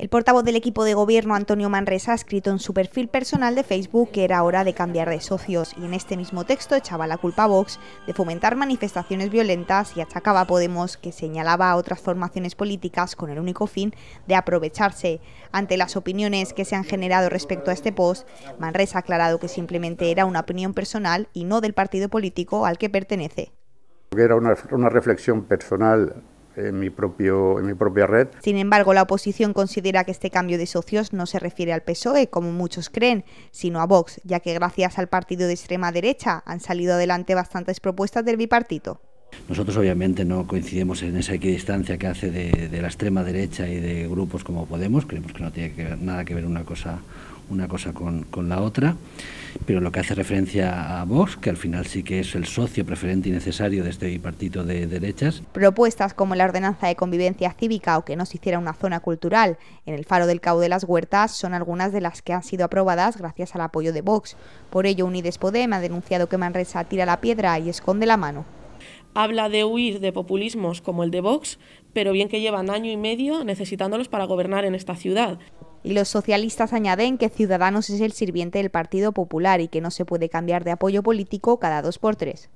El portavoz del equipo de gobierno, Antonio Manresa, ha escrito en su perfil personal de Facebook que era hora de cambiar de socios y en este mismo texto echaba la culpa a Vox de fomentar manifestaciones violentas y achacaba a Podemos, que señalaba a otras formaciones políticas con el único fin de aprovecharse. Ante las opiniones que se han generado respecto a este post, Manresa ha aclarado que simplemente era una opinión personal y no del partido político al que pertenece. Era una, reflexión personal en mi, propia red. Sin embargo, la oposición considera que este cambio de socios no se refiere al PSOE, como muchos creen, sino a Vox, ya que gracias al partido de extrema derecha han salido adelante bastantes propuestas del bipartito. Nosotros obviamente no coincidimos en esa equidistancia que hace de, la extrema derecha y de grupos como Podemos, creemos que no tiene nada que ver una cosa, con, con, la otra, pero lo que hace referencia a Vox, que al final sí que es el socio preferente y necesario de este partido de derechas. Propuestas como la ordenanza de convivencia cívica o que no se hiciera una zona cultural en el Faro del Cabo de las Huertas son algunas de las que han sido aprobadas gracias al apoyo de Vox. Por ello, Unides Podem ha denunciado que Manresa tira la piedra y esconde la mano habla de huir de populismos como el de Vox, pero bien que llevan año y medio necesitándolos para gobernar en esta ciudad. Y los socialistas añaden que Ciudadanos es el sirviente del Partido Popular y que no se puede cambiar de apoyo político cada dos por tres.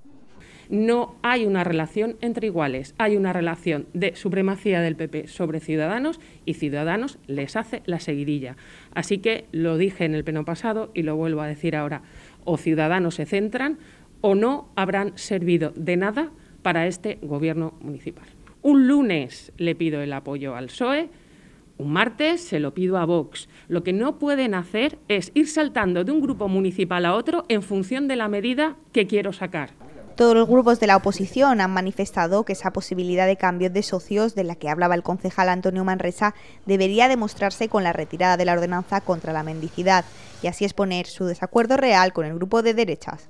No hay una relación entre iguales, hay una relación de supremacía del PP sobre Ciudadanos y Ciudadanos les hace la seguidilla. Así que lo dije en el pleno pasado y lo vuelvo a decir ahora, o Ciudadanos se centran o no habrán servido de nada para este Gobierno municipal. Un lunes le pido el apoyo al PSOE, un martes se lo pido a Vox. Lo que no pueden hacer es ir saltando de un grupo municipal a otro en función de la medida que quiero sacar. Todos los grupos de la oposición han manifestado que esa posibilidad de cambio de socios de la que hablaba el concejal Antonio Manresa debería demostrarse con la retirada de la ordenanza contra la mendicidad y así exponer su desacuerdo real con el grupo de derechas.